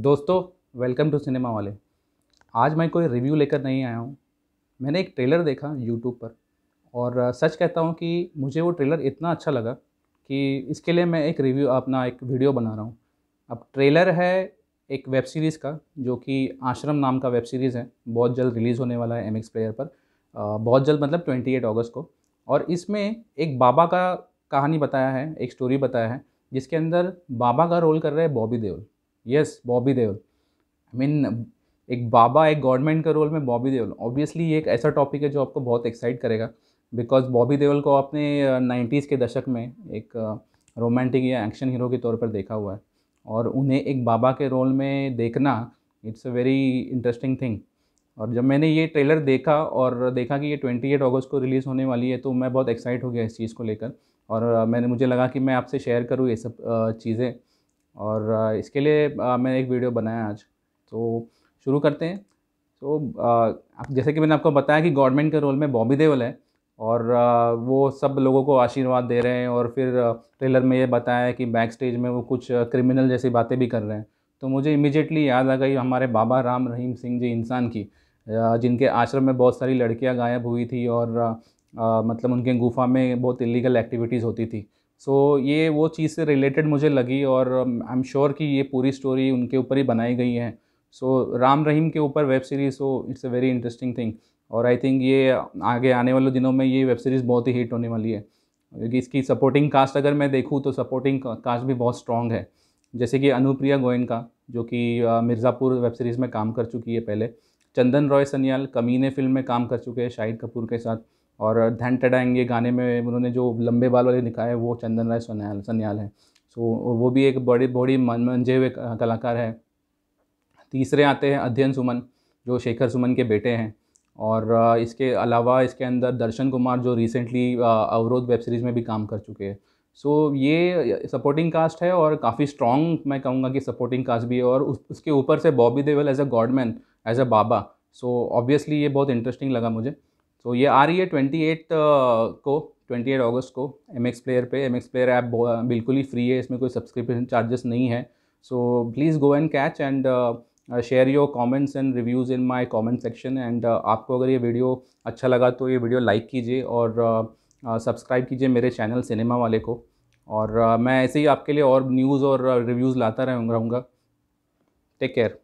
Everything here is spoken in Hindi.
दोस्तों वेलकम टू सिनेमा वाले आज मैं कोई रिव्यू लेकर नहीं आया हूँ मैंने एक ट्रेलर देखा यूट्यूब पर और सच कहता हूँ कि मुझे वो ट्रेलर इतना अच्छा लगा कि इसके लिए मैं एक रिव्यू अपना एक वीडियो बना रहा हूँ अब ट्रेलर है एक वेब सीरीज़ का जो कि आश्रम नाम का वेब सीरीज़ है बहुत जल्द रिलीज़ होने वाला है एम एक्स प्लेयर पर बहुत जल्द मतलब ट्वेंटी एट ऑगस्ट को और इसमें एक बाबा का कहानी बताया है एक स्टोरी बताया है जिसके अंदर बाबा का रोल कर रहे हैं Bobby Deol yes Bobby Deol I mean एक बाबा एक गवर्नमेंट के रोल में बॉबी देओल ऑब्वियसली ये एक ऐसा टॉपिक है जो आपको बहुत एक्साइट करेगा बिकॉज बॉबी देओल को आपने नाइन्टीज़ के दशक में एक रोमांटिक या एक्शन हीरो के तौर पर देखा हुआ है और उन्हें एक बाबा के रोल में देखना it's a very interesting thing और जब मैंने ये ट्रेलर देखा और देखा कि ये ट्वेंटी एट अगस्त को रिलीज़ होने वाली है तो मैं बहुत एक्साइट हो गया इस चीज़ को लेकर और मैंने मुझे लगा कि मैं आपसे शेयर करूँ ये सब चीज़ें और इसके लिए मैंने एक वीडियो बनाया आज तो शुरू करते हैं तो जैसे कि मैंने आपको बताया कि गवर्नमेंट के रोल में बॉबी देवल है और वो सब लोगों को आशीर्वाद दे रहे हैं और फिर ट्रेलर में ये बताया कि बैक स्टेज में वो कुछ क्रिमिनल जैसी बातें भी कर रहे हैं तो मुझे इमिजिएटली याद आ गई हमारे बाबा राम रहीम सिंह जी इंसान की जिनके आश्रम में बहुत सारी लड़कियां गायब हुई थी और आ, मतलब उनके गुफा में बहुत इलीगल एक्टिविटीज़ होती थी सो so, ये वो चीज़ से रिलेटेड मुझे लगी और आई एम श्योर कि ये पूरी स्टोरी उनके ऊपर ही बनाई गई है सो so, राम रहीम के ऊपर web series so it's a very interesting thing और आई थिंक ये आगे आने वाले दिनों में ये वेब सीरीज़ बहुत ही हिट होने वाली है क्योंकि इसकी सपोर्टिंग कास्ट अगर मैं देखूँ तो सपोर्टिंग कास्ट भी बहुत स्ट्रॉन्ग है जैसे कि अनुप्रिया गोयन का जो कि uh, मिर्ज़ापुर वेब सीरीज़ में काम कर चुकी है पहले चंदन रॉय सनियाल कमीने फिल्म में काम कर चुके हैं शाहिद कपूर के साथ और धन टडाएंगे गाने में उन्होंने जो लंबे बाल वाले दिखाए हैं वो चंदन राय सन्याल सन्याल है सो वो भी एक बड़े बड़ी मन मंजे हुए कलाकार है तीसरे आते हैं अध्ययन सुमन जो शेखर सुमन के बेटे हैं और इसके अलावा इसके अंदर दर्शन कुमार जो रिसेंटली अवरोध वेब सीरीज़ में भी काम कर चुके हैं सो so, ये सपोर्टिंग कास्ट है और काफ़ी स्ट्रॉन्ग मैं कहूँगा कि सपोर्टिंग कास्ट भी है और उस, उसके ऊपर से Bobby Deol as a godman as a baba so obviously ये बहुत इंटरेस्टिंग लगा मुझे सो ये आ रही है ट्वेंटी एट uh, को ट्वेंटी एट ऑगस्ट को एम एक्स प्लेयर पर एम एक्स प्लेयर ऐप बिल्कुल ही फ्री है इसमें कोई सब्सक्रिप्शन चार्जेस नहीं है so please go and catch and share your comments and reviews in my comment section and आपको अगर ये वीडियो अच्छा लगा तो ये वीडियो लाइक कीजिए और सब्सक्राइब uh, uh कीजिए मेरे चैनल सिनेमा वाले को और uh, मैं ऐसे ही आपके लिए और न्यूज़ और रिव्यूज़ uh, लाता रहूँगा टेक केयर